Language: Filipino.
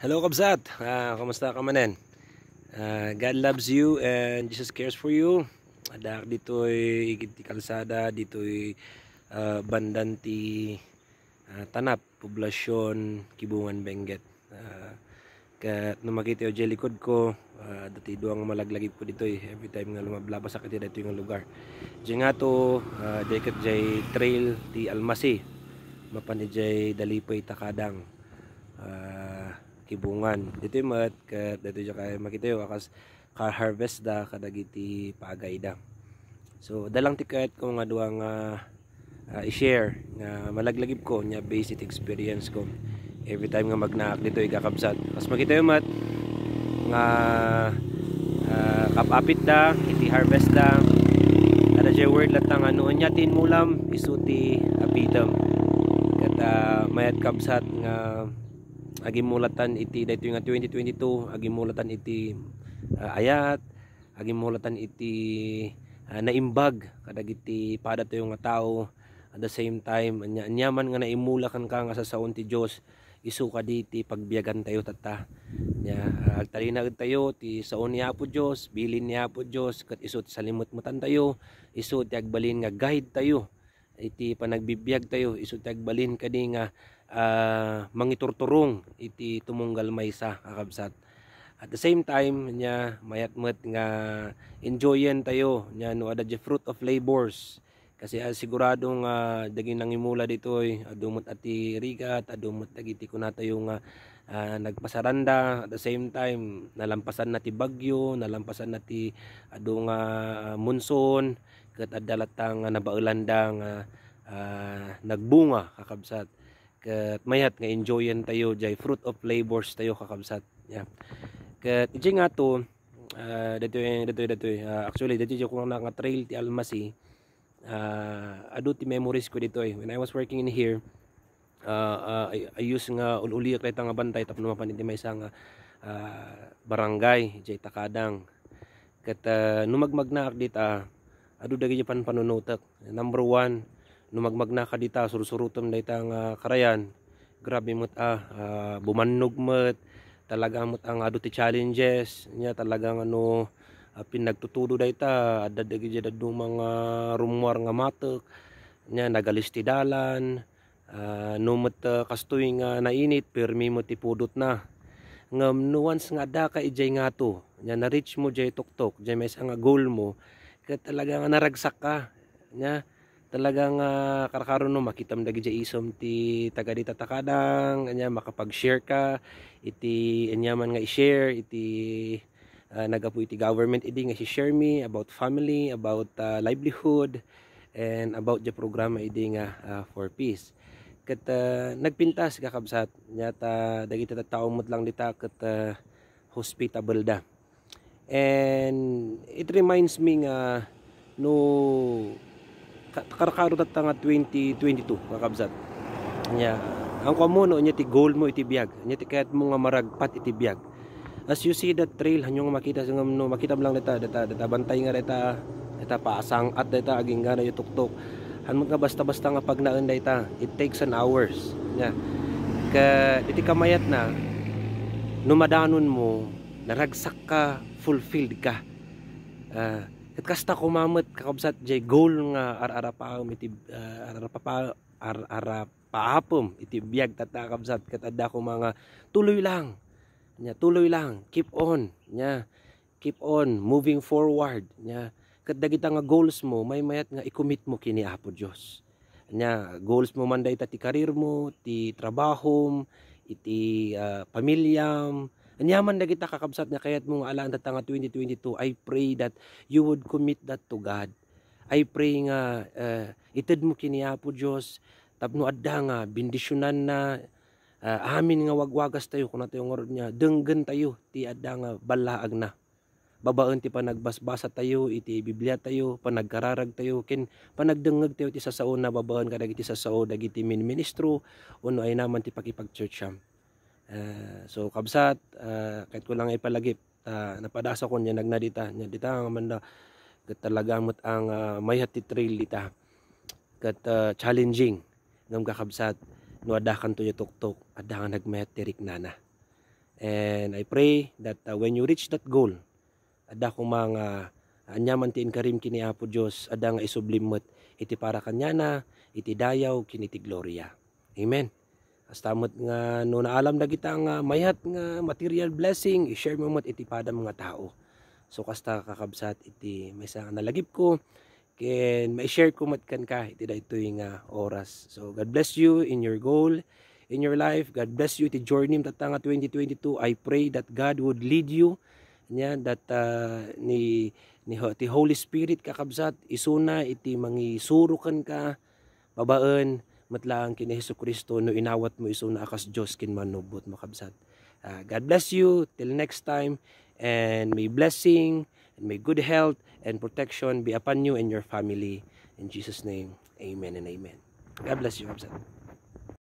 Hello Kabsat, uh, ah, kamusta ka manen? Uh, ah, God loves you and Jesus cares for you. Adak dito'y igit ti kalsada, dito'y uh, bandan uh, tanap, poblasyon, kibungan benggit. Uh, Kat nung makita yung jellycod ko, uh, dati doang malaglagig ko dito eh. Every time nga lumablaba sa kati dito yung lugar. Diyan nga to, uh, dekat jay trail ti Almasi. Mapanijay dalipay takadang. Uh, Ibungan. Dito yung mat, kat dito siya makita yung akas ka-harvest da kadagiti paagay da. So, dalang tikat ko nga duwa nga uh, i-share nga malaglagib ko nya basic experience ko. Every time nga magnaak dito igakabsat. Kas makita yung mat nga uh, kapapit da, iti harvest da. Ada jay word latang ano nya tin mulam isuti apidam. Kata ah, mayat kabsat nga agimulatan iti daytoy nga 2022 agimulatan iti uh, ayat agimulatan iti uh, naimbag kadag iti pada toyo nga tao at the same time anyaman nga naimulakan kan ka nga sa saon ti Dios isu ka diti pagbiyagan tayo tata nya uh, tayo ti saon ni Apo Dios bilin ni Apo Dios ket isu ti salimutmutan tayo isu ti agbalin nga guide tayo iti panagbibiyag tayo isu ti agbalin kadi nga uh, uh, mangiturturong iti tumunggal maysa akabsat at the same time nya mayatmet nga enjoyen tayo nya no ada fruit of labors kasi uh, sigurado nga uh, daging nangimula ditoy adumot ati rigat adumot dagiti kunata yung uh, ah, uh, nagpasaranda at the same time nalampasan na ti bagyo nalampasan na ti adu nga uh, monsoon ket adalatang uh, nabaulanda nga uh, uh, nagbunga kakabsat Kat mayat nga enjoyan tayo jay fruit of labors tayo kakabsat. Yeah. Kat ijay nga to uh, ah, dito yung dito dito uh, ah, actually dito yung kung nga trail ti Almasi uh, eh. ah, adu ti memories ko dito eh. when I was working in here uh, uh, I, I use nga ululi kay nga bantay tapno mapanid may isa nga uh, barangay jay takadang kat uh, numagmag na ak adu dagiti pan panunutak number one numagmag na kadita surusurutom na itang uh, karayan grabe mo't ah uh, ah, bumannog mo't talaga mo't ang ado ti challenges niya talagang ano uh, ah, pinagtutudo da ita adadagi jadad no mga rumor nga matok niya nagalistidalan ti dalan uh, ah, numot uh, kastoy nga nainit permi mo ti pudot na nga nuance nga da ka ijay nga to nya na reach mo jay tuktok jay may nga goal mo kaya talaga nga naragsak ka nya talagang uh, ah, karkaron no makitam dagi ja isom ti taga di tatakadang anya makapag-share ka iti anyaman nga i-share iti uh, ah, nagapu iti government idi nga si-share me about family about uh, livelihood and about the programa idi nga uh, for peace ket uh, nagpintas kakabsat nyata dagiti tattao lang dita ket uh, hospitable da and it reminds me nga no karkaro ta nga 2022 kakabsat nya ang no nya ti goal mo iti biyag nya ti kayat mo nga maragpat iti biyag as you see that trail hanyo makita nga no makita mo lang data data data bantay nga data data paasang at data aging nga yu tuktok han mga basta-basta nga pag naen data it takes an hours nya ka iti kamayat na numadanon mo naragsak ka fulfilled ka uh, Ket kasta kumamot kakabsat jay goal nga ah, ararapaam iti uh, ararapapa ar arapaapom iti biag tatakabsat ket adda ko mga tuloy lang. Nya tuloy lang, keep on, nya keep on moving forward, nya ket dagita nga goals mo may mayat nga i-commit mo kini Apo Dios. Nya goals mo man day ti karir mo, ti trabaho, iti uh, pamilyam, Anyaman na kita kakabsat nga kayat mo nga ala ang datang 2022. I pray that you would commit that to God. I pray nga uh, eh, itad mo kini Apo Dios tapno adda nga bindisyonan na uh, amin nga wagwagas tayo kun tayo nga niya denggen tayo ti adda nga balaag na babaan ti panagbasbasa tayo iti Biblia tayo panagkararag tayo ken panagdengeg tayo ti sasaon na babaan ka dagiti sasao dagiti min ministro uno ay naman ti pakipag-church Uh, so kabsat uh, kahit ko lang ipalagip uh, napadasa ko niya nagnadita niya dita ang amanda kat talaga mat ang uh, may hati trail dita kat uh, challenging ngam kakabsat no adakan to tuktok adakan nagmehatirik nana and I pray that uh, when you reach that goal ada mga anyaman ti inkarim kini Apo Dios adang nga isublimot iti para kanya na iti dayaw kini ti gloria amen Astamot nga no naalam na kita nga mayat nga material blessing i-share mo mo't iti pada mga tao. So kasta kakabsat iti may nga nalagip ko ken may share ko kan ka iti daytoy nga oras. So God bless you in your goal in your life. God bless you iti journey tatanga 2022. I pray that God would lead you Nya, that uh, ni ni ti Holy Spirit kakabsat isuna iti mangisurukan ka babaen matlaan kina Hesus Kristo no inawat mo iso na akas Dios kin manubot makabsat. Uh, God bless you till next time and may blessing and may good health and protection be upon you and your family in Jesus name. Amen and amen. God bless you, Kabsat.